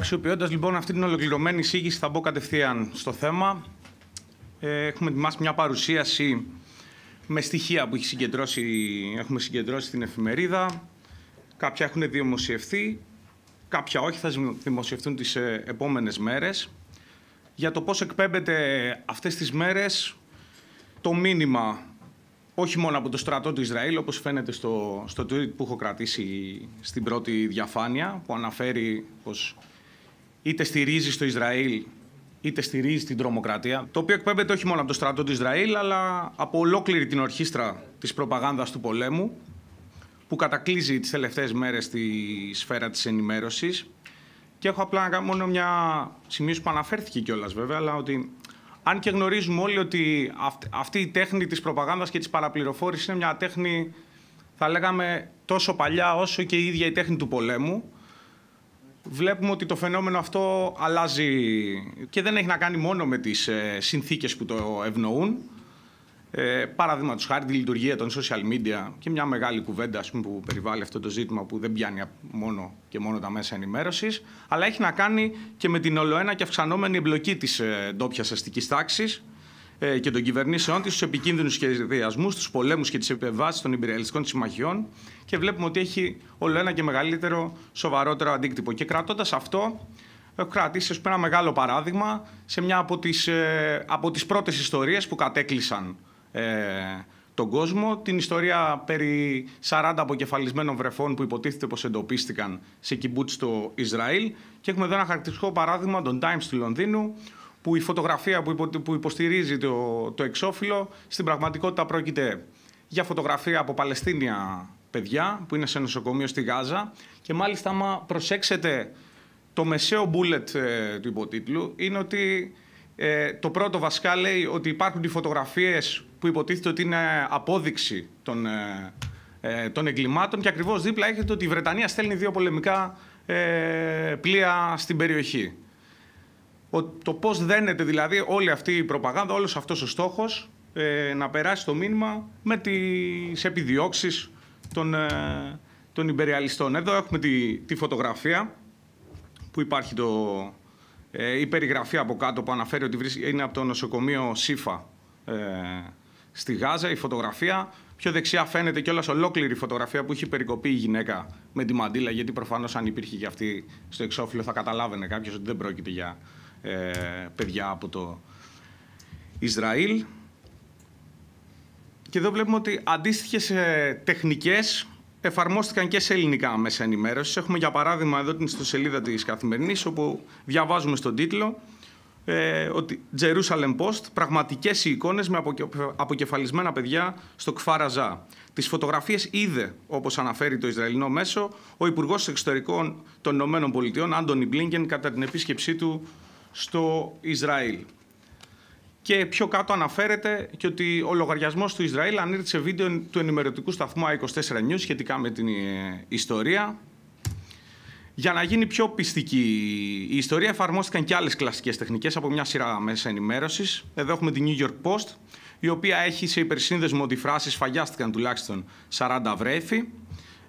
Αξιοποιώντας λοιπόν αυτή την ολοκληρωμένη εισήγηση, θα μπω κατευθείαν στο θέμα. Ε, έχουμε ετοιμάσει μια παρουσίαση με στοιχεία που έχει συγκεντρώσει, έχουμε συγκεντρώσει στην εφημερίδα. Κάποια έχουν δημοσιευθεί, κάποια όχι, θα δημοσιευτούν τις ε, επόμενες μέρες. Για το πώς εκπέμπεται αυτές τις μέρες το μήνυμα, όχι μόνο από το στρατό του Ισραήλ, όπως φαίνεται στο, στο tweet που έχω κρατήσει στην πρώτη διαφάνεια, που αναφέρει πως είτε στηρίζεις το Ισραήλ είτε στηρίζεις την τρομοκρατία, το οποίο εκπέμπεται όχι μόνο από το στρατό του Ισραήλ, αλλά από ολόκληρη την ορχήστρα της προπαγάνδας του πολέμου, που κατακλείζει τις τελευταίες μέρες τη σφαίρα της ενημέρωσης. Και έχω απλά να κάνω μόνο μια σημείωση που αναφέρθηκε κιόλας βέβαια, αλλά ότι αν και γνωρίζουμε όλοι ότι αυτή η τέχνη της προπαγάνδας και της παραπληροφόρησης είναι μια τέχνη, θα λέγαμε, τόσο παλιά όσο και η ίδια η τέχνη του πολέμου, βλέπουμε ότι το φαινόμενο αυτό αλλάζει και δεν έχει να κάνει μόνο με τις ε, συνθήκες που το ευνοούν. Ε, Παραδείγματος χάρη τη λειτουργία των social media και μια μεγάλη κουβέντα πούμε, που περιβάλλει αυτό το ζήτημα που δεν πιάνει μόνο και μόνο τα μέσα ενημέρωσης. αλλά έχει να κάνει και με την ολοένα και αυξανόμενη εμπλοκή της ε, ντόπιας αστικής τάξης, ε, και των κυβερνήσεών της, στου επικίνδυνους σχεδιασμούς, τους πολέμους και τις επεμβάσει των υπεριαλιστικών συμμαχιών και βλέπουμε ότι έχει όλο ένα και μεγαλύτερο, σοβαρότερο αντίκτυπο. Και κρατώντας αυτό, έχω ε, κρατήσεις ένα μεγάλο παράδειγμα σε μια από τις ε, από τις πρώτες ιστορίες που κατέκλυσαν τον κόσμο, την ιστορία περί 40 αποκεφαλισμένων βρεφών που υποτίθεται πως εντοπίστηκαν σε κυμπούτ στο Ισραήλ και έχουμε εδώ ένα χαρακτηριστικό παράδειγμα των Times του Λονδίνου που η φωτογραφία που, υποστηρίζει το, το εξώφυλλο στην πραγματικότητα πρόκειται για φωτογραφία από Παλαιστίνια παιδιά που είναι σε νοσοκομείο στη Γάζα και μάλιστα μα προσέξετε το μεσαίο μπουλετ ε, του υποτίτλου είναι ότι ε, το πρώτο βασικά λέει ότι υπάρχουν οι φωτογραφίες που υποτίθεται ότι είναι απόδειξη των, ε, των εγκλημάτων και ακριβώς δίπλα έχετε ότι η Βρετανία στέλνει δύο πολεμικά πλοία στην περιοχή το πώς δένεται δηλαδή όλη αυτή η προπαγάνδα, όλος αυτός ο στόχος, ε, να περάσει το μήνυμα με τις επιδιώξεις των, ε, των υπεριαλιστών. Εδώ έχουμε τη, τη φωτογραφία που υπάρχει το, ε, η περιγραφή από κάτω που αναφέρει ότι είναι από το νοσοκομείο ΣΥΦΑ ε, στη Γάζα η φωτογραφία. Πιο δεξιά φαίνεται κιόλας ολόκληρη η φωτογραφία που έχει περικοπεί η γυναίκα με τη μαντήλα γιατί προφανώς αν υπήρχε και αυτή στο εξώφυλλο θα καταλάβαινε κάποιος ότι δεν πρόκειται για ε, παιδιά από το Ισραήλ. Και εδώ βλέπουμε ότι αντίστοιχες ε, τεχνικές εφαρμόστηκαν και σε ελληνικά μέσα ενημέρωσης. Έχουμε για παράδειγμα εδώ την ιστοσελίδα της Καθημερινής, όπου διαβάζουμε στον τίτλο ε, ότι Jerusalem Post, πραγματικές οι εικόνες με αποκεφαλισμένα παιδιά στο Κφάραζά. Τις φωτογραφίες είδε, όπως αναφέρει το Ισραηλινό μέσο, ο Υπουργός Εξωτερικών των Ηνωμένων Άντωνι Μπλίνκεν, κατά την επίσκεψή του στο Ισραήλ. Και πιο κάτω αναφέρεται και ότι ο λογαριασμός του Ισραήλ ανήρθε βίντεο του ενημερωτικού σταθμού A24 News σχετικά με την ε, ιστορία. Για να γίνει πιο πιστική η ιστορία, εφαρμόστηκαν και άλλες κλασικές τεχνικές από μια σειρά μέσα ενημέρωσης. Εδώ έχουμε την New York Post, η οποία έχει σε υπερσύνδεσμο ότι φράσεις φαγιάστηκαν τουλάχιστον 40 βρέφη.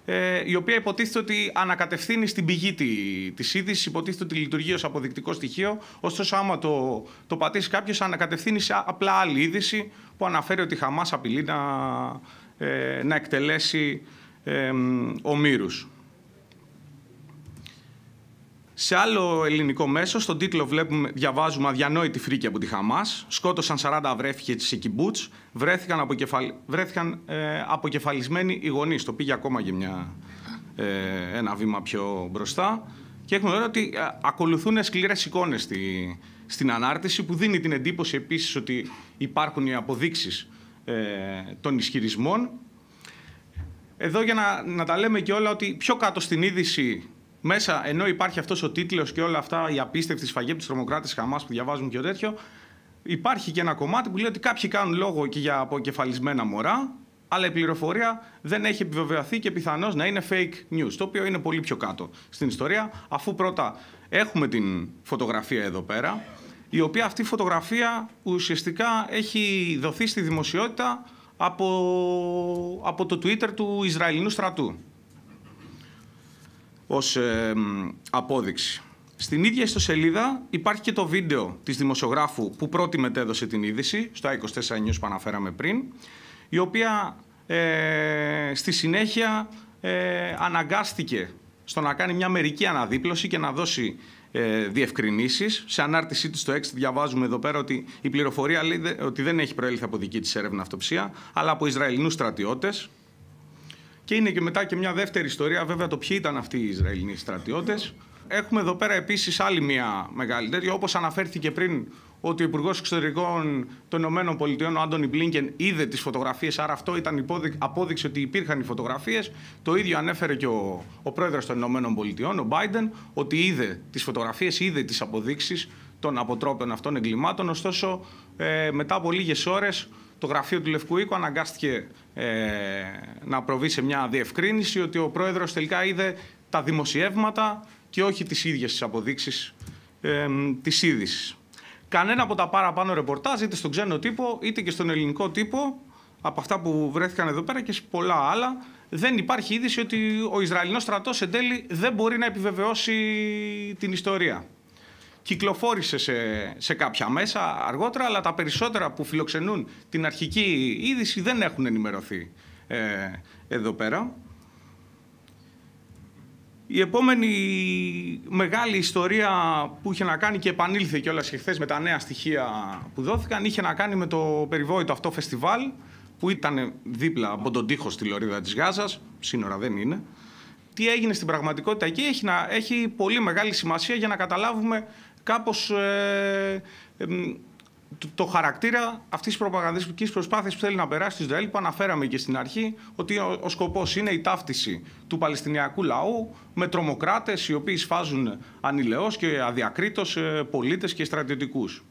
Ε, η οποία υποτίθεται ότι ανακατευθύνει στην πηγή τη της είδησης, υποτίθεται ότι λειτουργεί ως αποδεικτικό στοιχείο, ωστόσο άμα το, το πατήσει κάποιος, ανακατευθύνει σε απλά άλλη είδηση που αναφέρει ότι η Χαμάς απειλεί να, ε, εκτελέσει ε, σε άλλο ελληνικό μέσο, στον τίτλο βλέπουμε, διαβάζουμε αδιανόητη φρίκη από τη Χαμάς. Σκότωσαν 40 βρέφηκε τη κυμπούτ, Βρέθηκαν, αποκεφαλ... βρέθηκαν ε, αποκεφαλισμένοι οι γονείς. Το πήγε ακόμα και ε, ένα βήμα πιο μπροστά. Και έχουμε δει ότι ε, ακολουθούν σκληρές εικόνες στη, στην ανάρτηση, που δίνει την εντύπωση επίσης ότι υπάρχουν οι αποδείξεις των ισχυρισμών. Εδώ για να, να τα λέμε και όλα ότι πιο κάτω στην είδηση μέσα, ενώ υπάρχει αυτός ο τίτλος και όλα αυτά, η απίστευτη σφαγή από τους τρομοκράτες Χαμάς που διαβάζουν και τέτοιο, υπάρχει και ένα κομμάτι που λέει ότι κάποιοι κάνουν λόγο και για αποκεφαλισμένα μωρά, αλλά η πληροφορία δεν έχει επιβεβαιωθεί και πιθανώς να είναι fake news, το οποίο είναι πολύ πιο κάτω στην ιστορία, αφού πρώτα έχουμε την φωτογραφία εδώ πέρα, η οποία αυτή η φωτογραφία ουσιαστικά έχει δοθεί στη δημοσιότητα από, από το Twitter του Ισραηλινού στρατού ως ε, απόδειξη. Στην ίδια ιστοσελίδα υπάρχει και το βίντεο της δημοσιογράφου που πρώτη μετέδωσε την είδηση, στο 24 News που αναφέραμε πριν, η οποία ε, στη συνέχεια ε, αναγκάστηκε στο να κάνει μια μερική αναδίπλωση και να δώσει ε, διευκρινήσεις. Σε ανάρτησή της στο 6 διαβάζουμε εδώ πέρα ότι η πληροφορία λέει ότι δεν έχει προέλθει από δική της έρευνα αυτοψία, αλλά από Ισραηλινούς στρατιώτες, και είναι και μετά και μια δεύτερη ιστορία, βέβαια το ποιοι ήταν αυτοί οι Ισραηλινοί στρατιώτες. Έχουμε εδώ πέρα επίσης άλλη μια μεγάλη τέτοια. Όπως αναφέρθηκε πριν, ότι ο Υπουργός Εξωτερικών των Ηνωμένων Πολιτειών, ο Άντωνι Μπλίνκεν, είδε τις φωτογραφίες. Άρα αυτό ήταν απόδειξη ότι υπήρχαν οι φωτογραφίες. Το ίδιο ανέφερε και ο, ο πρόεδρος των Ηνωμένων Πολιτειών, ο Biden, ότι είδε τις φωτογραφίες, είδε τις αποδείξεις των αποτρόπων αυτών εγκλημάτων. Ωστόσο, ε, μετά από λίγες ώρες, το γραφείο του Λευκού Οίκου αναγκάστηκε ε, να προβεί σε μια διευκρίνηση ότι ο πρόεδρος τελικά είδε τα δημοσιεύματα και όχι τις ίδιες τις αποδείξεις ε, της είδησης. Κανένα από τα παραπάνω ρεπορτάζ, είτε στον ξένο τύπο, είτε και στον ελληνικό τύπο, από αυτά που βρέθηκαν εδώ πέρα και σε πολλά άλλα, δεν υπάρχει είδηση ότι ο Ισραηλινός στρατός εν τέλει δεν μπορεί να επιβεβαιώσει την ιστορία κυκλοφόρησε σε, σε κάποια μέσα αργότερα, αλλά τα περισσότερα που φιλοξενούν την αρχική είδηση δεν έχουν ενημερωθεί ε, εδώ πέρα. Η επόμενη μεγάλη ιστορία που είχε να κάνει και επανήλθε και όλα χθες με τα νέα στοιχεία που δόθηκαν είχε να κάνει με το περιβόητο αυτό φεστιβάλ που ήταν δίπλα από τον τοίχο στη Λωρίδα της Γάζας, σύνορα δεν είναι. Τι έγινε στην πραγματικότητα εκεί έχει, να, έχει πολύ μεγάλη σημασία για να καταλάβουμε κάπως ε, το, χαρακτήρα αυτής της προπαγανδιστικής προσπάθειας που θέλει να περάσει στο Ισραήλ, που αναφέραμε και στην αρχή, ότι ο, ο σκοπός είναι η ταύτιση του Παλαιστινιακού λαού με τρομοκράτες οι οποίοι σφάζουν ανηλαιώς και αδιακρίτως ε, πολίτες και στρατιωτικούς.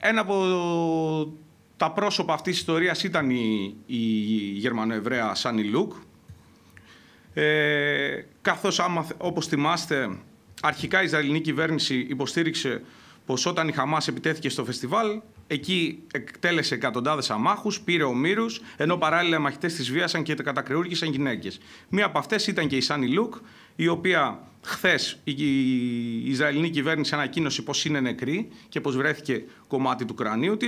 Ένα από τα πρόσωπα αυτής της ιστορίας ήταν η, η Γερμανοεβραία Σάνι Λουκ, ε, καθώς άμα, όπως θυμάστε Αρχικά η Ισραηλινή κυβέρνηση υποστήριξε πως όταν η Χαμάς επιτέθηκε στο φεστιβάλ, εκεί εκτέλεσε εκατοντάδες αμάχους, πήρε ομήρους, ενώ παράλληλα οι μαχητές της βίασαν και κατακρεούργησαν γυναίκες. Μία από αυτές ήταν και η Σάνι Λουκ, η οποία χθες η Ισραηλινή κυβέρνηση ανακοίνωσε πως είναι νεκρή και πως βρέθηκε κομμάτι του κρανίου της.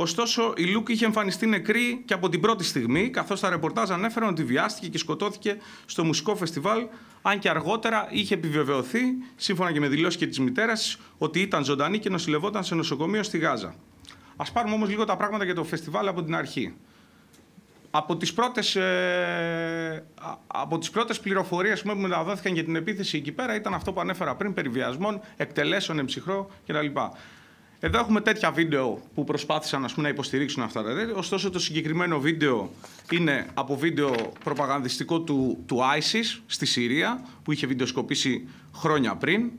Ωστόσο, η Λούκ είχε εμφανιστεί νεκρή και από την πρώτη στιγμή, καθώς τα ρεπορτάζ ανέφεραν ότι βιάστηκε και σκοτώθηκε στο μουσικό φεστιβάλ. Αν και αργότερα είχε επιβεβαιωθεί, σύμφωνα και με δηλώσεις και της μητέρας ότι ήταν ζωντανή και νοσηλευόταν σε νοσοκομείο στη Γάζα. Ας πάρουμε όμως λίγο τα πράγματα για το φεστιβάλ από την αρχή. Από τις πρώτες, ε, από τις πρώτες πληροφορίες που μεταδόθηκαν για την επίθεση εκεί πέρα ήταν αυτό που ανέφερα πριν, περιβιασμών, εκτελέσεων εμψυχρό κτλ. Εδώ έχουμε τέτοια βίντεο που προσπάθησαν να υποστηρίξουν αυτά τα τέτοια. Ωστόσο το συγκεκριμένο βίντεο είναι από βίντεο προπαγανδιστικό του, του ISIS στη Συρία που είχε βιντεοσκοπήσει χρόνια πριν.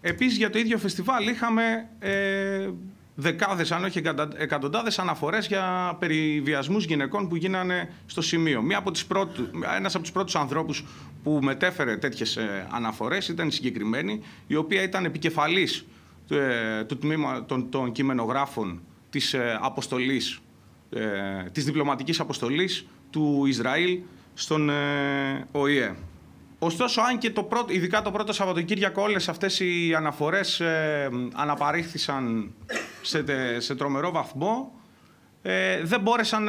Επίσης για το ίδιο φεστιβάλ είχαμε ε, δεκάδες αν όχι εκατοντάδες αναφορές για περιβιασμούς γυναικών που γίνανε στο σημείο. Μία από τις πρώτου, ένας από τους πρώτους ανθρώπους που μετέφερε τέτοιες ε, αναφορές ήταν η συγκεκριμένη η οποία ήταν επικεφαλής ε, του τμήμα των, κειμενογράφων της ε, αποστολής, ε, της διπλωματικής αποστολής του Ισραήλ στον ΟΗΕ. Ωστόσο, αν και το πρώτο, ειδικά το πρώτο Σαββατοκύριακο όλες αυτές οι αναφορές ε, σε, σε τρομερό βαθμό, δεν μπόρεσαν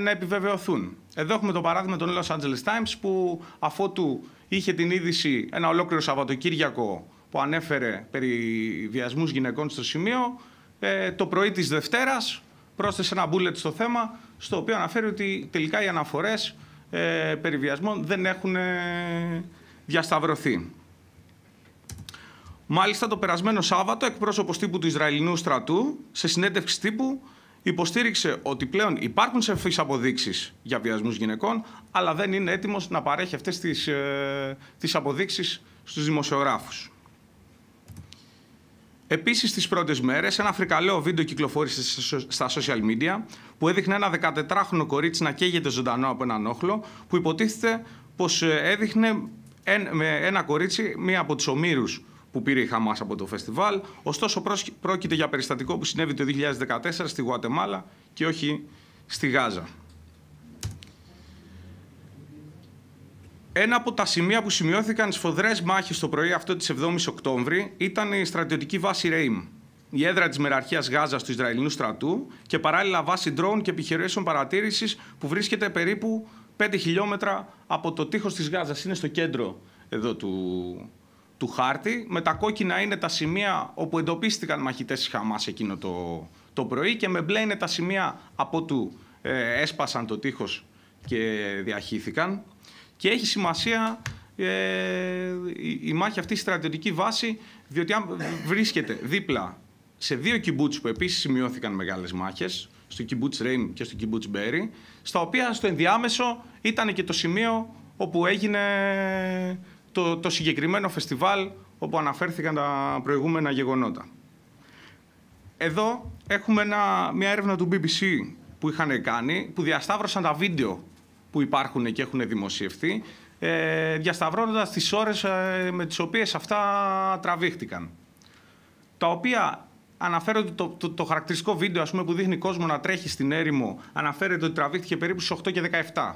να επιβεβαιωθούν. Εδώ έχουμε το παράδειγμα των Los Angeles Times που αφότου είχε την είδηση ένα ολόκληρο Σαββατοκύριακο που ανέφερε περί βιασμούς γυναικών στο σημείο, ε, το πρωί της Δευτέρας πρόσθεσε ένα μπούλετ στο θέμα, στο οποίο αναφέρει ότι τελικά οι αναφορές ε, περί βιασμών δεν έχουν ε, διασταυρωθεί. Μάλιστα, το περασμένο Σάββατο, εκπρόσωπος τύπου του Ισραηλινού στρατού, σε συνέντευξη τύπου, υποστήριξε ότι πλέον υπάρχουν σεφείς αποδείξεις για βιασμούς γυναικών, αλλά δεν είναι έτοιμος να παρέχει αυτές τις τις ε, αποδείξεις στους δημοσιογράφους. Επίσης, στις πρώτες μέρες, ένα φρικαλαίο βίντεο κυκλοφόρησε στα social media που έδειχνε ένα 14χρονο κορίτσι να καίγεται ζωντανό από έναν όχλο, που υποτίθεται πως ε, έδειχνε ένα κορίτσι, μία από τους ομήρους που πήρε η Χαμάς από το φεστιβάλ. Ωστόσο, πρόκειται για περιστατικό που συνέβη το 2014 στη Γουατεμάλα και όχι στη Γάζα. Ένα από τα σημεία που σημειώθηκαν σφοδρές μάχες το πρωί αυτό της 7η Οκτώβρη ήταν η στρατιωτική βάση Ρέιμ, η έδρα της μεραρχίας Γάζας του Ισραηλινού στρατού και παράλληλα βάση ντρόουν και επιχειρήσεων παρατήρησης που βρίσκεται περίπου 5 χιλιόμετρα από το τείχος της γάζας Είναι στο κέντρο εδώ του, του χάρτη. Με τα κόκκινα είναι τα σημεία όπου εντοπίστηκαν μαχητές της Χαμάς εκείνο το, το πρωί και με μπλε είναι τα σημεία από του ε, έσπασαν το τείχος και διαχύθηκαν και έχει σημασία ε, η, μάχη αυτή στη στρατιωτική βάση, διότι αν βρίσκεται δίπλα σε δύο Κιμπούτς που επίσης σημειώθηκαν μεγάλες μάχες, στο Κιμπούτς Ρέιμ και στο Κιμπούτς Μπέρι, στα οποία στο ενδιάμεσο ήταν και το σημείο όπου έγινε το, το συγκεκριμένο φεστιβάλ όπου αναφέρθηκαν τα προηγούμενα γεγονότα. Εδώ έχουμε μια έρευνα του BBC που είχαν κάνει, που διασταύρωσαν τα βίντεο που υπάρχουν και έχουν δημοσιευθεί, ε, διασταυρώνοντας τις ώρες ε, με τις οποίες αυτά τραβήχτηκαν. Τα οποία αναφέρονται, το, το, χαρακτηριστικό βίντεο ας πούμε, που δείχνει κόσμο να τρέχει στην έρημο αναφέρεται ότι τραβήχτηκε περίπου στις 8 και 17.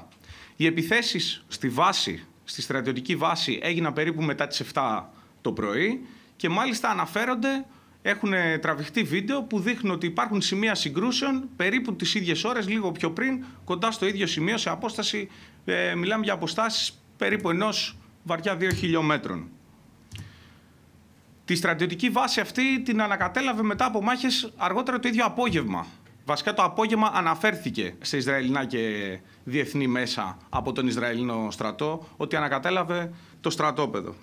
Οι επιθέσεις στη βάση, στη στρατιωτική βάση έγιναν περίπου μετά τις 7 το πρωί και μάλιστα αναφέρονται έχουν τραβηχτεί βίντεο που δείχνουν ότι υπάρχουν σημεία συγκρούσεων περίπου τις ίδιες ώρες, λίγο πιο πριν, κοντά στο ίδιο σημείο, σε απόσταση, ε, μιλάμε για αποστάσεις περίπου ενός βαριά δύο χιλιόμετρων. Τη στρατιωτική βάση αυτή την ανακατέλαβε μετά από μάχες αργότερα το ίδιο απόγευμα. Βασικά το απόγευμα αναφέρθηκε σε Ισραηλινά και διεθνή μέσα από τον Ισραηλινό στρατό ότι ανακατέλαβε το στρατόπεδο.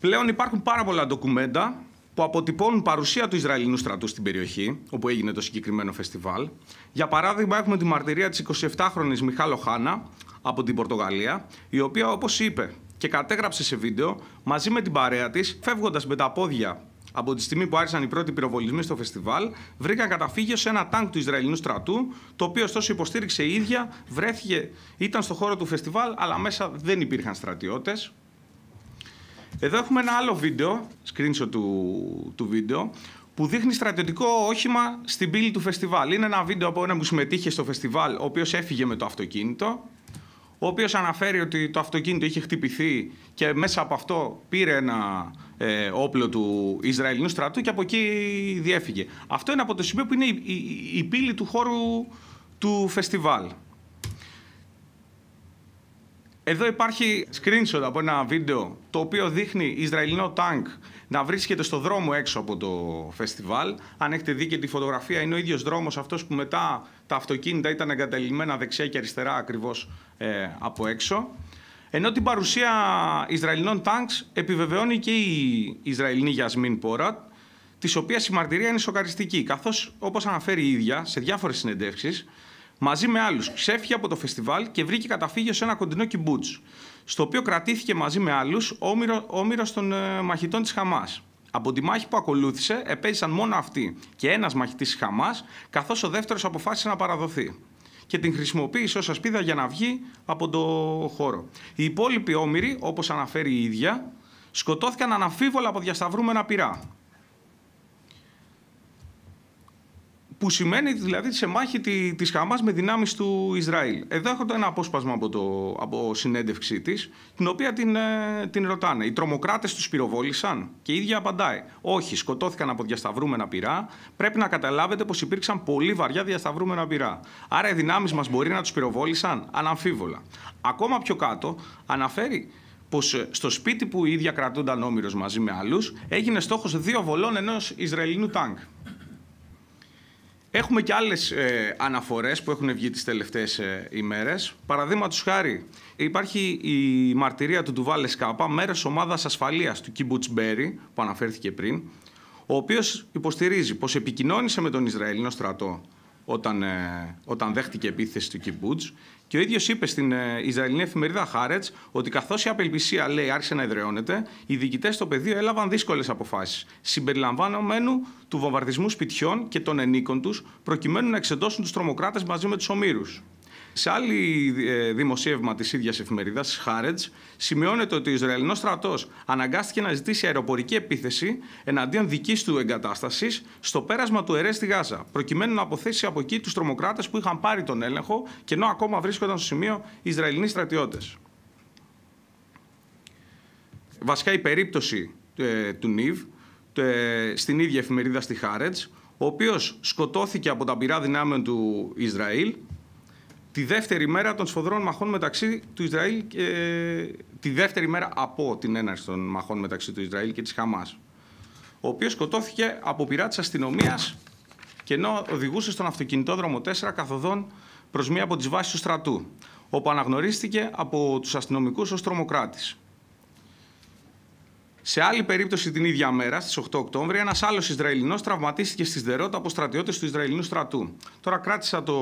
Πλέον υπάρχουν πάρα πολλά ντοκουμέντα που αποτυπώνουν παρουσία του Ισραηλινού στρατού στην περιοχή, όπου έγινε το συγκεκριμένο φεστιβάλ. Για παράδειγμα, έχουμε τη μαρτυρία της 27χρονη Μιχάλο Χάνα από την Πορτογαλία, η οποία, όπως είπε και κατέγραψε σε βίντεο, μαζί με την παρέα της, φεύγοντας με τα πόδια από τη στιγμή που άρχισαν οι πρώτοι πυροβολισμοί στο φεστιβάλ, βρήκαν καταφύγιο σε ένα τάγκ του Ισραηλινού στρατού, το οποίο ωστόσο υποστήριξε η ίδια, βρέθηκε, ήταν στο χώρο του φεστιβάλ, αλλά μέσα δεν υπήρχαν στρατιώτες. Εδώ έχουμε ένα άλλο βίντεο, screenshot του, του βίντεο, που δείχνει στρατιωτικό όχημα στην πύλη του φεστιβάλ. Είναι ένα βίντεο από έναν που συμμετείχε στο φεστιβάλ, ο οποίος έφυγε με το αυτοκίνητο, ο οποίος αναφέρει ότι το αυτοκίνητο είχε χτυπηθεί και μέσα από αυτό πήρε ένα ε, όπλο του Ισραηλινού στρατού και από εκεί διέφυγε. Αυτό είναι από το σημείο που είναι η, η πύλη του χώρου του φεστιβάλ. Εδώ υπάρχει screenshot από ένα βίντεο το οποίο δείχνει Ισραηλινό τάγκ να βρίσκεται στο δρόμο έξω από το φεστιβάλ. Αν έχετε δει και τη φωτογραφία, είναι ο ίδιος δρόμος αυτός που μετά τα αυτοκίνητα ήταν εγκαταλειμμένα δεξιά και αριστερά ακριβώς ε, από έξω. Ενώ την παρουσία Ισραηλινών τάγκ επιβεβαιώνει και η Ισραηλινή Γιασμίν Πόρατ, της οποίας η μαρτυρία είναι σοκαριστική. Καθώς, όπως αναφέρει η ίδια σε διάφορες συνεντεύξεις, μαζί με άλλους. Ξέφυγε από το φεστιβάλ και βρήκε καταφύγιο σε ένα κοντινό κιμπούτς, στο οποίο κρατήθηκε μαζί με άλλους όμοιρο, των ε, μαχητών της Χαμάς. Από τη μάχη που ακολούθησε, επέζησαν μόνο αυτοί και ένας μαχητής της Χαμάς, καθώς ο δεύτερος αποφάσισε να παραδοθεί και την χρησιμοποίησε ως ασπίδα για να βγει από το χώρο. Οι υπόλοιποι όμοιροι, όπως αναφέρει η ίδια, σκοτώθηκαν αναμφίβολα από διασταυρούμενα πυρά. που σημαίνει δηλαδή σε μάχη τη, της Χαμάς με δυνάμεις του Ισραήλ. Εδώ έχω ένα απόσπασμα από, το, από συνέντευξή της, την οποία την, ε, την ρωτάνε. Οι τρομοκράτες τους πυροβόλησαν και η ίδια απαντάει. Όχι, σκοτώθηκαν από διασταυρούμενα πυρά. Πρέπει να καταλάβετε πως υπήρξαν πολύ βαριά διασταυρούμενα πυρά. Άρα οι δυνάμεις μας μπορεί να τους πυροβόλησαν, αναμφίβολα. Ακόμα πιο κάτω αναφέρει πως ε, στο σπίτι που η ίδια κρατούνταν όμοιρος μαζί με άλλους, έγινε στόχος δύο βολών ενός Ισραηλινού τάγκ. Έχουμε και άλλες ε, αναφορές που έχουν βγει τις τελευταίες ε, ημέρες. Παραδείγματος χάρη, υπάρχει η μαρτυρία του Ντουβάλε Σκάπα, μέρος ομάδας ασφαλείας του Κιμπούτ Μπέρι, που αναφέρθηκε πριν, ο οποίος υποστηρίζει πως επικοινώνησε με τον Ισραηλινό στρατό όταν, ε, όταν δέχτηκε επίθεση του Κιμπούτ και ο ίδιος είπε στην ε, Ισραηλινή εφημερίδα Χάρετς ότι καθώς η απελπισία λέει άρχισε να εδραιώνεται, οι διοικητές στο πεδίο έλαβαν δύσκολες αποφάσεις, συμπεριλαμβανομένου του βομβαρδισμού σπιτιών και των ενίκων τους, προκειμένου να εξεντώσουν τους τρομοκράτες μαζί με τους ομήρους. Σε άλλη ε, δημοσίευμα της ίδιας εφημερίδας, Χάρετ, σημειώνεται ότι ο Ισραηλινός στρατός αναγκάστηκε να ζητήσει αεροπορική επίθεση εναντίον δικής του εγκατάστασης στο πέρασμα του ΕΡΕ στη Γάζα, προκειμένου να αποθέσει από εκεί τους τρομοκράτες που είχαν πάρει τον έλεγχο και ενώ ακόμα βρίσκονταν στο σημείο Ισραηλινοί στρατιώτες. Βασικά η περίπτωση ε, του ΝΙΒ ε, στην ίδια εφημερίδα στη ο οποίος σκοτώθηκε από τα πυρά δυνάμεων του Ισραήλ τη δεύτερη μέρα των σφοδρών μαχών μεταξύ του Ισραήλ και, τη δεύτερη μέρα από την έναρξη των μαχών μεταξύ του Ισραήλ και της Χαμάς ο οποίος σκοτώθηκε από πειρά της αστυνομίας και ενώ οδηγούσε στον αυτοκινητόδρομο 4 καθοδόν προς μία από τις βάσεις του στρατού όπου αναγνωρίστηκε από τους αστυνομικούς ως τρομοκράτης. Σε άλλη περίπτωση την ίδια μέρα, στις 8 Οκτώβρη, ένας άλλος Ισραηλινός τραυματίστηκε στη Σδερότα από στρατιώτες του Ισραηλινού στρατού. Τώρα κράτησα το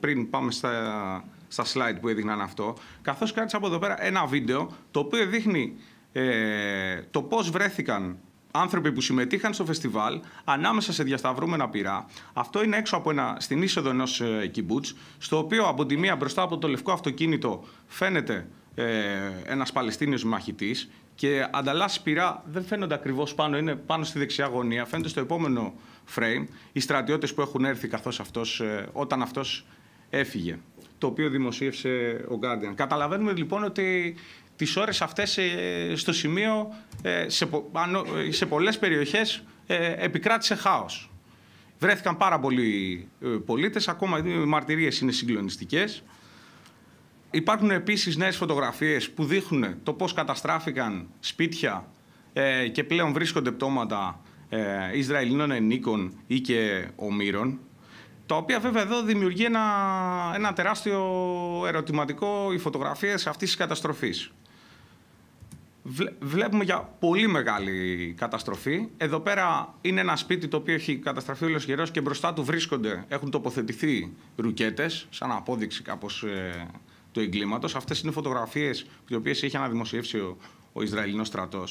πριν πάμε στα, στα slide που έδειχναν αυτό, καθώς κράτησα από εδώ πέρα ένα βίντεο το οποίο δείχνει ε, το πώς βρέθηκαν άνθρωποι που συμμετείχαν στο φεστιβάλ ανάμεσα σε διασταυρούμενα πυρά. Αυτό είναι έξω από ένα, στην είσοδο ενός ε, στο οποίο από τη μία μπροστά από το λευκό αυτοκίνητο φαίνεται ε, ένας Παλαιστίνιος μαχητής και ανταλλάσσει πειρά, δεν φαίνονται ακριβώς πάνω, είναι πάνω στη δεξιά γωνία, φαίνονται στο επόμενο frame οι στρατιώτες που έχουν έρθει καθώς αυτός, ε, όταν αυτός έφυγε, το οποίο δημοσίευσε ο Guardian. Καταλαβαίνουμε λοιπόν ότι τις ώρες αυτές ε, στο σημείο, ε, σε, πο, σε πολλές περιοχές, επικράτησε χάος. Βρέθηκαν πάρα πολλοί πολίτες, ακόμα οι μαρτυρίες είναι συγκλονιστικές. Υπάρχουν επίσης νέες φωτογραφίες που δείχνουν το πώς καταστράφηκαν σπίτια ε, και πλέον βρίσκονται πτώματα ε, Ισραηλινών ενίκων ή και ομήρων. Τα οποία βέβαια εδώ δημιουργεί ένα, τεράστιο ερωτηματικό οι φωτογραφίες αυτής της καταστροφής. Βλέπουμε για πολύ μεγάλη καταστροφή. Εδώ πέρα είναι ένα σπίτι το οποίο έχει καταστραφεί όλος και μπροστά του βρίσκονται, έχουν τοποθετηθεί ρουκέτες, σαν απόδειξη κάπως ε, του Αυτές είναι φωτογραφίες τι οποίε έχει αναδημοσιεύσει ο, ο Ισραηλινός στρατός.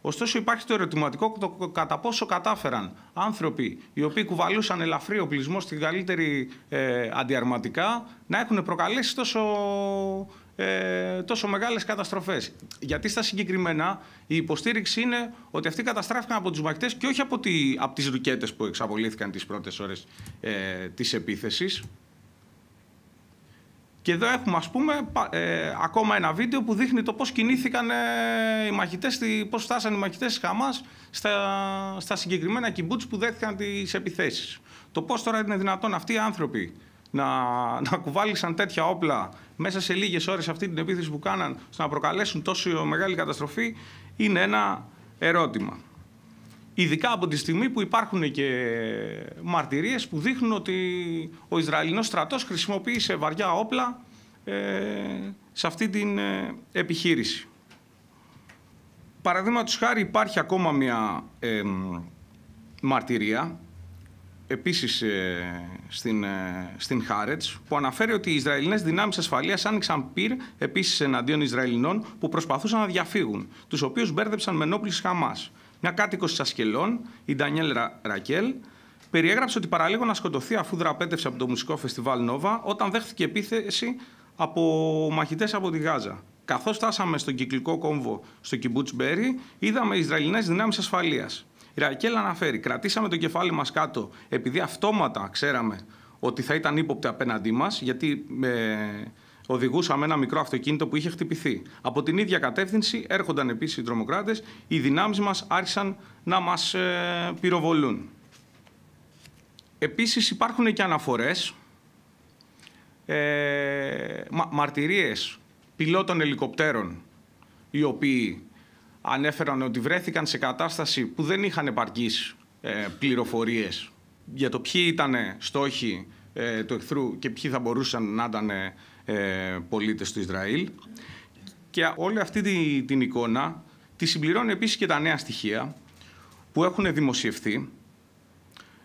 Ωστόσο, υπάρχει το ερωτηματικό κατά πόσο κατάφεραν άνθρωποι οι οποίοι κουβαλούσαν ελαφρύ οπλισμό στην καλύτερη ε, αντιαρματικά να έχουν προκαλέσει τόσο, ε, τόσο μεγάλες καταστροφές. Γιατί στα συγκεκριμένα η υποστήριξη είναι ότι αυτοί καταστράφηκαν από τους μαχητές και όχι από, τη, από τις ρουκέτες που εξαπολύθηκαν τις πρώτες ώρες ε, της επίθεσης. Και εδώ έχουμε ας πούμε ε, ακόμα ένα βίντεο που δείχνει το πώς κινήθηκαν ε, οι μαχητές, πώς φτάσαν οι μαχητές της Χαμάς στα, συγκεκριμένα Κιμπούτς που δέχτηκαν τις επιθέσεις. Το πώς τώρα είναι δυνατόν αυτοί οι άνθρωποι να, να κουβάλισαν τέτοια όπλα μέσα σε λίγες ώρες αυτή την επίθεση που κάναν στο να προκαλέσουν τόσο μεγάλη καταστροφή είναι ένα ερώτημα. Ειδικά από τη στιγμή που υπάρχουν και μαρτυρίες που δείχνουν ότι ο Ισραηλινός στρατός χρησιμοποίησε βαριά όπλα ε, σε αυτή την ε, επιχείρηση. Παραδείγματος χάρη υπάρχει ακόμα μια μαρτυρία επίσης ε, στην, ε, στην Χάρετς που αναφέρει ότι οι Ισραηλινές δυνάμεις ασφαλείας άνοιξαν πυρ επίσης εναντίον Ισραηλινών που προσπαθούσαν να διαφύγουν τους οποίους μπέρδεψαν με ενόπλης Χαμάς. Μια κάτοικος της Ασκελών, η Ντανιέλ Ρακέλ, περιέγραψε ότι παραλίγο να σκοτωθεί αφού δραπέτευσε από το μουσικό φεστιβάλ Νόβα όταν δέχθηκε επίθεση από μαχητές από τη Γάζα. Καθώς φτάσαμε στον κυκλικό κόμβο στο Κιμπούτ Μπέρι, είδαμε Ισραηλινές δυνάμεις ασφαλείας. Η Ρακέλ αναφέρει: Κρατήσαμε το κεφάλι μας κάτω επειδή αυτόματα ξέραμε ότι θα ήταν ύποπτε απέναντί μας, γιατί ε, οδηγούσαμε ένα μικρό αυτοκίνητο που είχε χτυπηθεί. Από την ίδια κατεύθυνση έρχονταν επίσης οι τρομοκράτες. Οι δυνάμεις μας άρχισαν να μας ε, πυροβολούν. Επίσης υπάρχουν και αναφορές, ε, μαρτυρίες πιλότων ελικοπτέρων οι οποίοι ανέφεραν ότι βρέθηκαν σε κατάσταση που δεν είχαν επαρκείς ε, πληροφορίες για το ποιοι ήταν στόχοι ε, του εχθρού και ποιοι θα μπορούσαν να ήταν ε, πολίτες του Ισραήλ. Και όλη αυτή την εικόνα τη συμπληρώνει επίσης και τα νέα στοιχεία που έχουν δημοσιευθεί,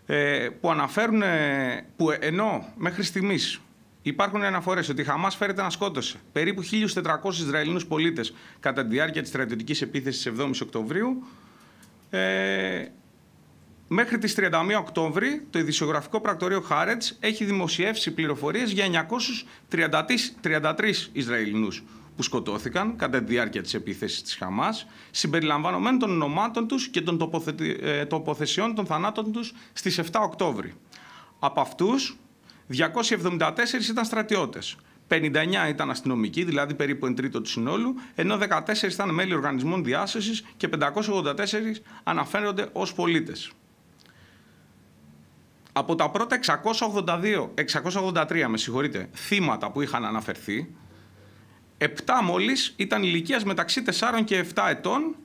ε, που αναφέρουν, ε, που ενώ μέχρι στιγμής Υπάρχουν αναφορές ότι η Χαμάς φέρεται να σκότωσε περίπου 1.400 Ισραηλινούς πολίτες κατά τη διάρκεια της στρατιωτικής επίθεσης επίθεση Οκτωβρίου. Ε, Μέχρι τις 31 Οκτώβρη, το ειδησιογραφικό πρακτορείο Χάρετς έχει δημοσιεύσει πληροφορίες για 933 Ισραηλινούς που σκοτώθηκαν κατά τη διάρκεια της επίθεσης της Χαμάς, συμπεριλαμβανομένων των ονομάτων τους και των ε, τοποθεσιών των θανάτων τους στις 7 Οκτώβρη. Από αυτούς, 274 ήταν στρατιώτες, 59 ήταν αστυνομικοί, δηλαδή περίπου εν τρίτο του συνόλου, ενώ 14 ήταν μέλη οργανισμών διάσωσης και 584 αναφέρονται ως πολίτες. Από τα πρώτα 682, 683 με συγχωρείτε, θύματα που είχαν αναφερθεί, 7 μόλις ήταν ηλικίας μεταξύ 4 και 7 ετών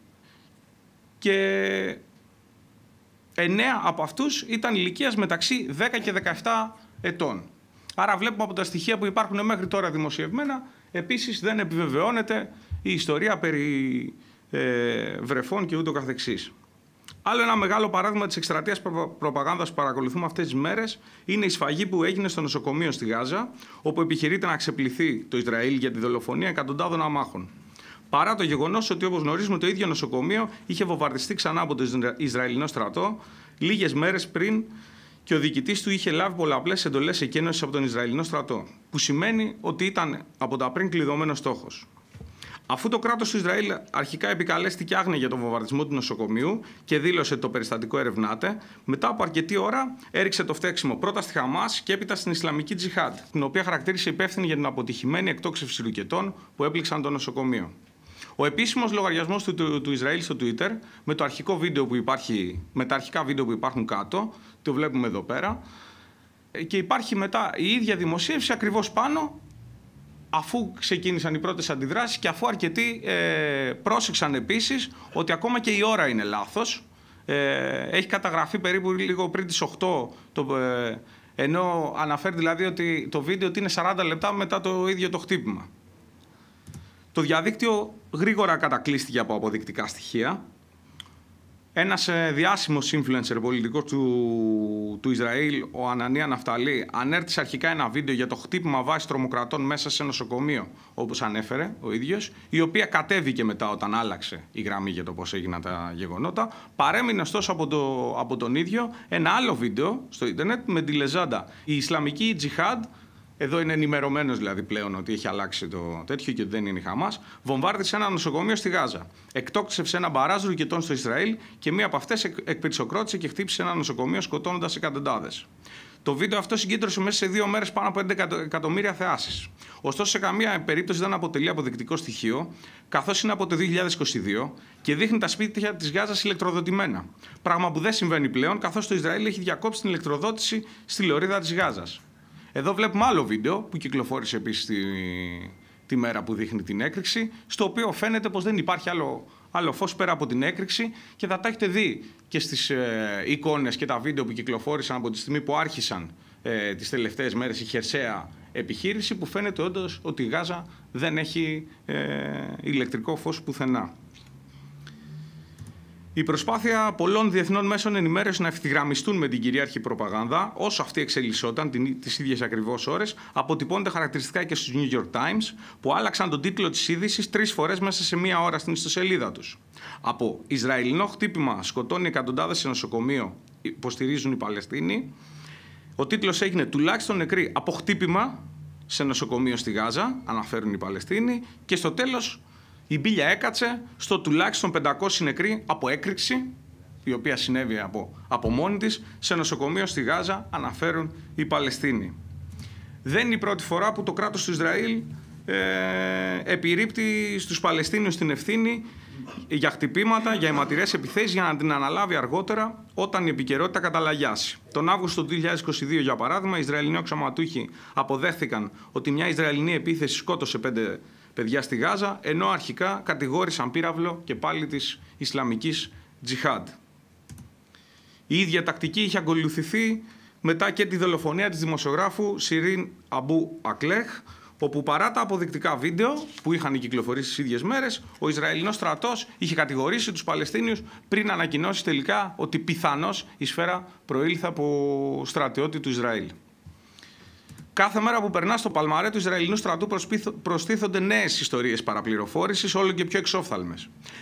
και 9 από αυτούς ήταν ηλικίας μεταξύ 10 και 17 ετών. Άρα βλέπουμε από τα στοιχεία που υπάρχουν μέχρι τώρα δημοσιευμένα, επίσης δεν επιβεβαιώνεται η ιστορία περί ε, βρεφών και ούτω καθεξής. Άλλο ένα μεγάλο παράδειγμα της εκστρατείας προπαγάνδας που παρακολουθούμε αυτές τις μέρες είναι η σφαγή που έγινε στο νοσοκομείο στη Γάζα, όπου επιχειρείται να ξεπληθεί το Ισραήλ για τη δολοφονία εκατοντάδων αμάχων. Παρά το γεγονός ότι, όπως γνωρίζουμε, το ίδιο νοσοκομείο είχε βομβαρδιστεί ξανά από τον Ισραηλινό στρατό λίγες μέρες πριν και ο διοικητής του είχε λάβει πολλαπλές εντολές εκένωσης από τον Ισραηλινό στρατό, που σημαίνει ότι ήταν από τα πριν κλειδωμένος στόχος. Αφού το κράτος του Ισραήλ αρχικά επικαλέστηκε άγνοια για τον βομβαρδισμό του νοσοκομείου και δήλωσε το περιστατικό ερευνάται, μετά από αρκετή ώρα έριξε το φταίξιμο πρώτα στη Χαμάς και έπειτα στην Ισλαμική Τζιχάτ, την οποία χαρακτήρισε υπεύθυνη για την αποτυχημένη εκτόξευση ρουκετών που έπληξαν το νοσοκομείο. Ο επίσημος λογαριασμός του, του, Ισραήλ στο Twitter, με, το αρχικό βίντεο που υπάρχει, με τα αρχικά βίντεο που υπάρχουν κάτω, το βλέπουμε εδώ πέρα, ε, και υπάρχει μετά η ίδια δημοσίευση ακριβώς πάνω αφού ξεκίνησαν οι πρώτες αντιδράσεις και αφού αρκετοί ε, πρόσεξαν επίσης ότι ακόμα και η ώρα είναι λάθος. Ε, έχει καταγραφεί περίπου λίγο πριν τις 8 το, ε, ενώ αναφέρει δηλαδή ότι το βίντεο ότι είναι 40 λεπτά μετά το ίδιο το χτύπημα. Το διαδίκτυο γρήγορα κατακλείστηκε από αποδεικτικά στοιχεία ένας ε, διάσημος influencer πολιτικός του, του Ισραήλ, ο Ανανία Ναυταλή, ανέρτησε αρχικά ένα βίντεο για το χτύπημα βάσης τρομοκρατών μέσα σε νοσοκομείο, όπως ανέφερε ο ίδιος, η οποία κατέβηκε μετά όταν άλλαξε η γραμμή για το πώς έγιναν τα γεγονότα. Παρέμεινε ωστόσο από, το, από τον ίδιο ένα άλλο βίντεο στο ίντερνετ με τη λεζάντα «Η Ισλαμική Τζιχάντ εδώ είναι ενημερωμένος δηλαδή πλέον ότι έχει αλλάξει το τέτοιο και ότι δεν είναι η Χαμάς. Βομβάρδισε ένα νοσοκομείο στη Γάζα. Εκτόξευσε ένα μπαράζ ρουκετών στο Ισραήλ και μία από αυτές εκπυρσοκρότησε και χτύπησε ένα νοσοκομείο σκοτώνοντας εκατοντάδες. Το βίντεο αυτό συγκέντρωσε μέσα σε δύο μέρες πάνω από 11 εκατομμύρια θεάσεις. Ωστόσο, σε καμία περίπτωση δεν αποτελεί αποδεικτικό στοιχείο, καθώς είναι από το 2022 και δείχνει τα σπίτια της Γάζας ηλεκτροδοτημένα. Πράγμα που δεν συμβαίνει πλέον, καθώς το Ισραήλ έχει διακόψει την ηλεκτροδότηση στη λωρίδα της Γάζας. Εδώ βλέπουμε άλλο βίντεο που κυκλοφόρησε επίσης τη, τη μέρα που δείχνει την έκρηξη, στο οποίο φαίνεται πως δεν υπάρχει άλλο, άλλο φως πέρα από την έκρηξη και θα τα έχετε δει και στις εικόνε εικόνες και τα βίντεο που κυκλοφόρησαν από τη στιγμή που άρχισαν ε, τις τελευταίες μέρες η χερσαία επιχείρηση που φαίνεται όντως ότι η Γάζα δεν έχει ε, ηλεκτρικό φως πουθενά. Η προσπάθεια πολλών διεθνών μέσων ενημέρωσης να ευθυγραμμιστούν με την κυρίαρχη προπαγάνδα, όσο αυτή εξελισσόταν τις ίδιες ακριβώς ώρες, αποτυπώνεται χαρακτηριστικά και στους New York Times, που άλλαξαν τον τίτλο της είδησης τρεις φορές μέσα σε μία ώρα στην ιστοσελίδα τους. Από Ισραηλινό χτύπημα σκοτώνει εκατοντάδες σε νοσοκομείο, υποστηρίζουν οι Παλαιστίνοι. Ο τίτλος έγινε τουλάχιστον νεκρή από χτύπημα σε νοσοκομείο στη Γάζα, αναφέρουν οι Παλαιστίνοι. Και στο τέλος η μπίλια έκατσε στο τουλάχιστον 500 νεκροί από έκρηξη, η οποία συνέβη από, από μόνη της, σε νοσοκομείο στη Γάζα, αναφέρουν οι Παλαιστίνοι. Δεν είναι η πρώτη φορά που το κράτος του Ισραήλ ε, επιρρύπτει στους Παλαιστίνιους την ευθύνη για χτυπήματα, για αιματηρές επιθέσεις για να την αναλάβει αργότερα όταν η επικαιρότητα καταλαγιάσει. Τον Αύγουστο του 2022, για παράδειγμα, οι Ισραηλινοί αξιωματούχοι αποδέχθηκαν ότι μια Ισραηλινή επίθεση σκότωσε πέντε παιδιά στη Γάζα, ενώ αρχικά κατηγόρησαν πύραυλο και πάλι της Ισλαμικής Τζιχάντ. Η ίδια τακτική είχε ακολουθηθεί μετά και τη δολοφονία της δημοσιογράφου Σιρίν Αμπού Ακλέχ, όπου παρά τα αποδεικτικά βίντεο που είχαν κυκλοφορήσει στις ίδιες μέρες, ο Ισραηλινός στρατός είχε κατηγορήσει τους Παλαιστίνιους πριν ανακοινώσει τελικά ότι πιθανώς η σφαίρα προήλθε από στρατιώτη του Ισραήλ. Κάθε μέρα που περνά στο παλμαρέ του Ισραηλινού στρατού προστίθονται νέες ιστορίες παραπληροφόρησης, όλο και πιο εξόφθαλμες.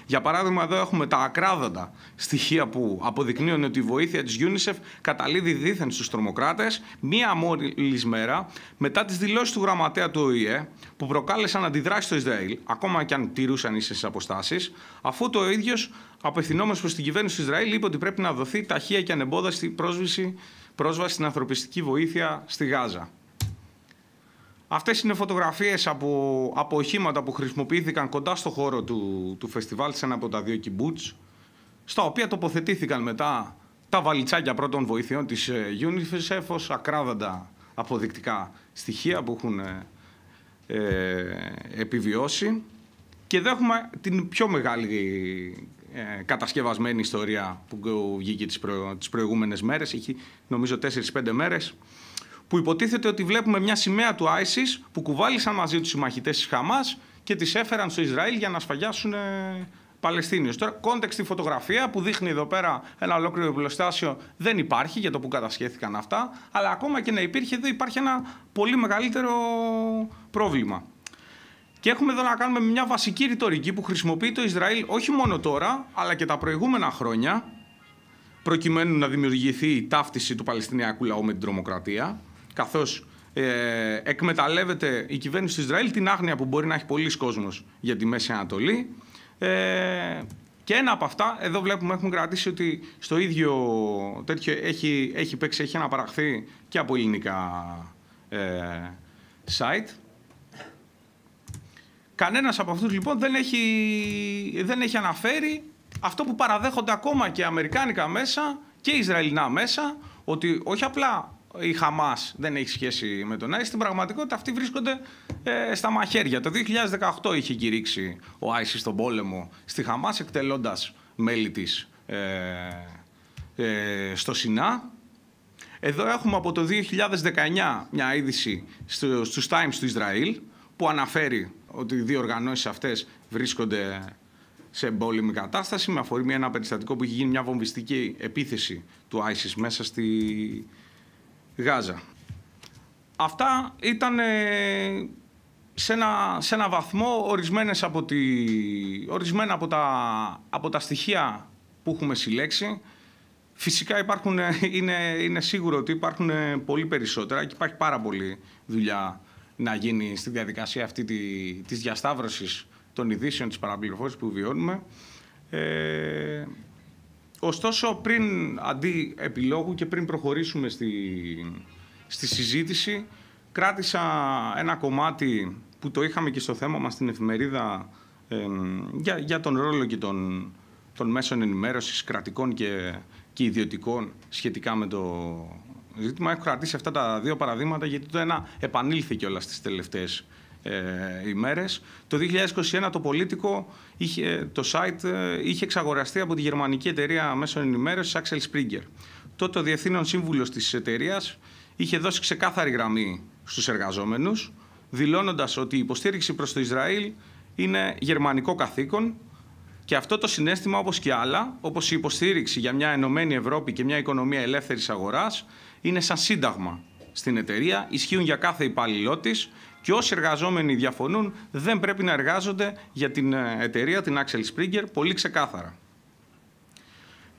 Για παράδειγμα, εδώ έχουμε τα ακράδαντα στοιχεία που αποδεικνύουν ότι η βοήθεια της UNICEF καταλήγει δίθεν στους τρομοκράτες, μία μόλις μέρα μετά τις δηλώσεις του γραμματέα του ΟΗΕ που προκάλεσαν αντιδράσεις στο Ισραήλ, ακόμα και αν τηρούσαν ίσες αποστάσεις, αφού το ίδιος απευθυνόμενος προς την κυβέρνηση του Ισραήλ είπε ότι πρέπει να δοθεί ταχεία και ανεμπόδαστη πρόσβαση, πρόσβαση στην ανθρωπιστική βοήθεια στη Γάζα. Αυτές είναι φωτογραφίες από, από οχήματα που χρησιμοποιήθηκαν κοντά στο χώρο του, του φεστιβάλ σε ένα από τα δύο κυμπούτς, στα οποία τοποθετήθηκαν μετά τα βαλιτσάκια πρώτων βοηθειών της ε, UNICEF ως ακράδαντα αποδεικτικά στοιχεία που έχουν ε, ε, επιβιώσει. Και εδώ έχουμε την πιο μεγάλη κατασκευασμένη ιστορία που βγήκε τις, προ, τις προηγούμενες μέρες. Έχει νομίζω 4-5 μέρες που υποτίθεται ότι βλέπουμε μια σημαία του ISIS που κουβάλισαν μαζί τους οι μαχητές της Χαμάς και τις έφεραν στο Ισραήλ για να σφαγιάσουν ε, Παλαιστίνιους. Τώρα, κόντεξ στη φωτογραφία που δείχνει εδώ πέρα ένα ολόκληρο πλωστάσιο δεν υπάρχει για το που κατασχέθηκαν αυτά, αλλά ακόμα και να υπήρχε εδώ υπάρχει ένα πολύ μεγαλύτερο πρόβλημα. Και έχουμε εδώ να κάνουμε μια βασική ρητορική που χρησιμοποιεί το Ισραήλ όχι μόνο τώρα, αλλά και τα προηγούμενα χρόνια, προκειμένου να δημιουργηθεί η ταύτιση του Παλαιστινιακού λαού με την τρομοκρατία καθώς ε, εκμεταλλεύεται η κυβέρνηση του Ισραήλ την άγνοια που μπορεί να έχει πολλοί κόσμος για τη Μέση Ανατολή. Ε, και ένα από αυτά, εδώ βλέπουμε, έχουμε κρατήσει ότι στο ίδιο τέτοιο έχει, έχει παίξει, έχει αναπαραχθεί και από ελληνικά ε, site. Κανένας από αυτούς λοιπόν δεν έχει, δεν έχει αναφέρει αυτό που παραδέχονται ακόμα και αμερικάνικα μέσα και Ισραηλινά μέσα, ότι όχι απλά η Χαμάς δεν έχει σχέση με τον Άι. Στην πραγματικότητα αυτοί βρίσκονται ε, στα μαχαίρια. Το 2018 είχε κηρύξει ο Άισι στον πόλεμο στη Χαμάς, εκτελώντας μέλη της ε, ε, στο Σινά. Εδώ έχουμε από το 2019 μια είδηση στο, στους Times του Ισραήλ που αναφέρει ότι οι δύο οργανώσεις αυτές βρίσκονται σε εμπόλεμη κατάσταση με αφορμή ένα περιστατικό που έχει γίνει μια βομβιστική επίθεση του ISIS μέσα στη, Γάζα. Αυτά ήταν ε, σε ένα, βαθμό ορισμένες από τη, ορισμένα από τα, από τα στοιχεία που έχουμε συλλέξει. Φυσικά υπάρχουν, ε, είναι, είναι σίγουρο ότι υπάρχουν ε, πολύ περισσότερα και υπάρχει πάρα πολύ δουλειά να γίνει στη διαδικασία αυτή τη, της διασταύρωσης των ειδήσεων της παραπληροφόρησης που βιώνουμε. Ε, Ωστόσο, πριν αντί επιλόγου και πριν προχωρήσουμε στη, στη συζήτηση, κράτησα ένα κομμάτι που το είχαμε και στο θέμα μας στην εφημερίδα για, για τον ρόλο και των, των μέσων ενημέρωσης κρατικών και, και ιδιωτικών σχετικά με το ζήτημα. Έχω κρατήσει αυτά τα δύο παραδείγματα γιατί το ένα επανήλθε όλα στις τελευταίες ε, ημέρες. Το 2021 το Πολίτικο, είχε, το site ε, είχε εξαγοραστεί από τη γερμανική εταιρεία μέσων ενημέρωσης Axel Springer. Τότε ο Διευθύνων Σύμβουλος της εταιρείας είχε δώσει ξεκάθαρη γραμμή στους εργαζόμενους, δηλώνοντας ότι η υποστήριξη προς το Ισραήλ είναι γερμανικό καθήκον και αυτό το συνέστημα, όπως και άλλα, όπως η υποστήριξη για μια ενωμένη Ευρώπη και μια οικονομία ελεύθερης αγοράς, είναι σαν σύνταγμα στην εταιρεία, ισχύουν για κάθε υπαλληλό της και όσοι εργαζόμενοι διαφωνούν, δεν πρέπει να εργάζονται για την ε, εταιρεία, την Axel Springer, πολύ ξεκάθαρα.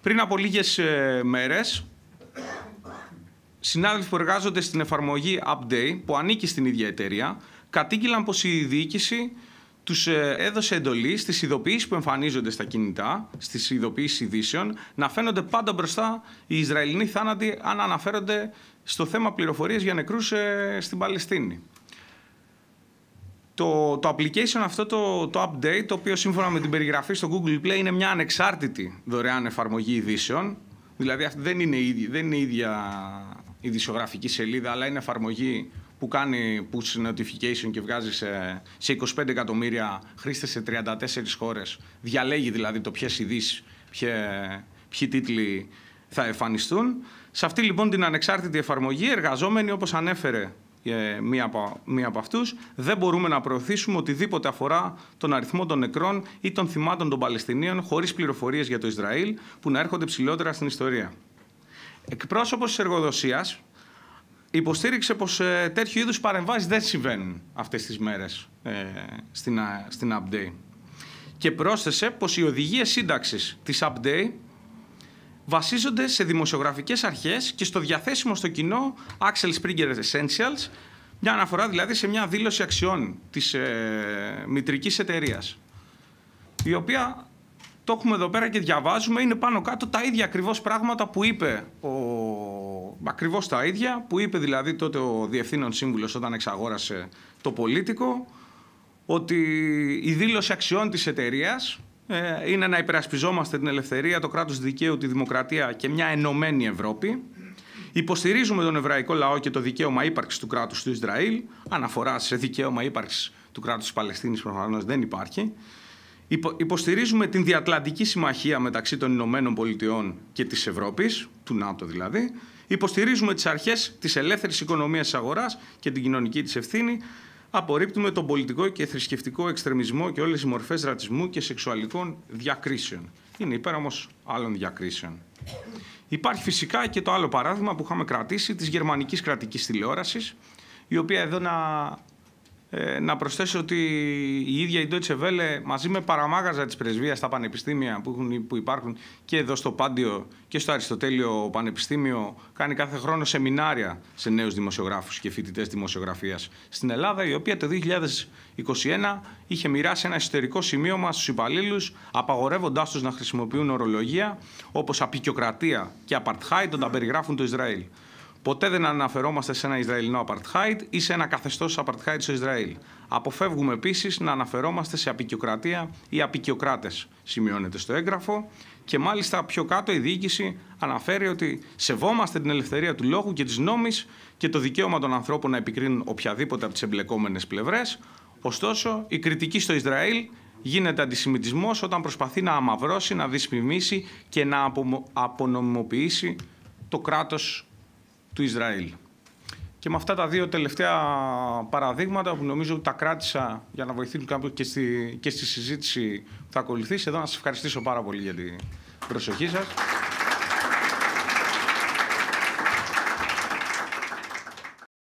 Πριν από λίγες ε, μέρες, συνάδελφοι που εργάζονται στην εφαρμογή Update, που ανήκει στην ίδια εταιρεία, κατήγγειλαν πως η διοίκηση τους ε, έδωσε εντολή στις ειδοποιήσεις που εμφανίζονται στα κινητά, στις ειδοποιήσεις ειδήσεων, να φαίνονται πάντα μπροστά οι Ισραηλινοί θάνατοι αν αναφέρονται στο θέμα πληροφορίες για νεκρούς στην Παλαιστίνη το, το application αυτό, το, το update, το οποίο σύμφωνα με την περιγραφή στο Google Play είναι μια ανεξάρτητη δωρεάν εφαρμογή ειδήσεων. Δηλαδή δεν είναι, δεν είναι η ίδια ειδησιογραφική σελίδα, αλλά είναι εφαρμογή που κάνει push notification και βγάζει σε, σε 25 εκατομμύρια χρήστε σε 34 χώρες. Διαλέγει δηλαδή το ποιες ειδήσεις, ποιοι τίτλοι θα εμφανιστούν. Σε αυτή λοιπόν την ανεξάρτητη εφαρμογή, εργαζόμενοι όπως ανέφερε ε, μία από, μία από αυτούς, δεν μπορούμε να προωθήσουμε οτιδήποτε αφορά τον αριθμό των νεκρών ή των θυμάτων των Παλαιστινίων χωρίς πληροφορίες για το Ισραήλ που να έρχονται ψηλότερα στην ιστορία. Εκπρόσωπος της εργοδοσίας υποστήριξε πως ε, τέτοιου είδους παρεμβάσεις δεν συμβαίνουν αυτές τις μέρες ε, στην, στην Update. Και πρόσθεσε πως οι οδηγίες σύνταξης της Update βασίζονται σε δημοσιογραφικές αρχές και στο διαθέσιμο στο κοινό Axel Springer Essentials, μια αναφορά δηλαδή σε μια δήλωση αξιών της ε, μητρικής η οποία το έχουμε εδώ πέρα και διαβάζουμε, είναι πάνω κάτω τα ίδια ακριβώς πράγματα που είπε ο... ακριβώς τα ίδια που είπε δηλαδή τότε ο Διευθύνων Σύμβουλος όταν εξαγόρασε το πολίτικο ότι η δήλωση αξιών της εταιρείας ε, είναι να υπερασπιζόμαστε την ελευθερία, το κράτος δικαίου, τη δημοκρατία και μια ενωμένη Ευρώπη. Υποστηρίζουμε τον εβραϊκό λαό και το δικαίωμα ύπαρξης του κράτους του Ισραήλ. Αναφορά σε δικαίωμα ύπαρξης του κράτους της Παλαιστίνης προφανώς δεν υπάρχει. υποστηρίζουμε την διατλαντική συμμαχία μεταξύ των Ηνωμένων Πολιτειών και της Ευρώπης, του ΝΑΤΟ δηλαδή. Υποστηρίζουμε τις αρχές της ελεύθερης οικονομίας της αγοράς και την κοινωνική της ευθύνη απορρίπτουμε τον πολιτικό και θρησκευτικό εξτρεμισμό και όλες οι μορφές ρατσισμού και σεξουαλικών διακρίσεων. Είναι υπέρ όμως άλλων διακρίσεων. Υπάρχει φυσικά και το άλλο παράδειγμα που είχαμε κρατήσει της γερμανικής κρατικής τηλεόρασης, η οποία εδώ να ε, να προσθέσω ότι η ίδια η Deutsche Welle μαζί με παραμάγαζα της πρεσβείας στα πανεπιστήμια που, έχουν, που υπάρχουν και εδώ στο Πάντιο και στο Αριστοτέλειο Πανεπιστήμιο κάνει κάθε χρόνο σεμινάρια σε νέους δημοσιογράφους και φοιτητές δημοσιογραφίας στην Ελλάδα η οποία το 2021 είχε μοιράσει ένα εσωτερικό σημείωμα στους υπαλλήλους απαγορεύοντάς τους να χρησιμοποιούν ορολογία όπως απεικιοκρατία και απαρτχάι τον τα περιγράφουν το Ισραήλ. Ποτέ δεν αναφερόμαστε σε ένα Ισραηλινό Απαρτχάιτ ή σε ένα καθεστώς Απαρτχάιτ στο Ισραήλ. Αποφεύγουμε επίσης να αναφερόμαστε σε απεικιοκρατία ή απεικιοκράτες, σημειώνεται στο έγγραφο. Και μάλιστα πιο κάτω η διοίκηση αναφέρει ότι σεβόμαστε την ελευθερία του λόγου και της νόμης και το δικαίωμα των ανθρώπων να επικρίνουν οποιαδήποτε από τις εμπλεκόμενες πλευρές. Ωστόσο, η κριτική στο Ισραήλ γίνεται αντισημιτισμός όταν προσπαθεί να αμαυρώσει, να δυσφημίσει και να απονομιμοποιήσει το κράτος του Ισραήλ. Και με αυτά τα δύο τελευταία παραδείγματα που νομίζω τα κράτησα για να βοηθήσουν κάποιο και στη, και στη συζήτηση που θα ακολουθήσει, εδώ να σας ευχαριστήσω πάρα πολύ για την προσοχή σας.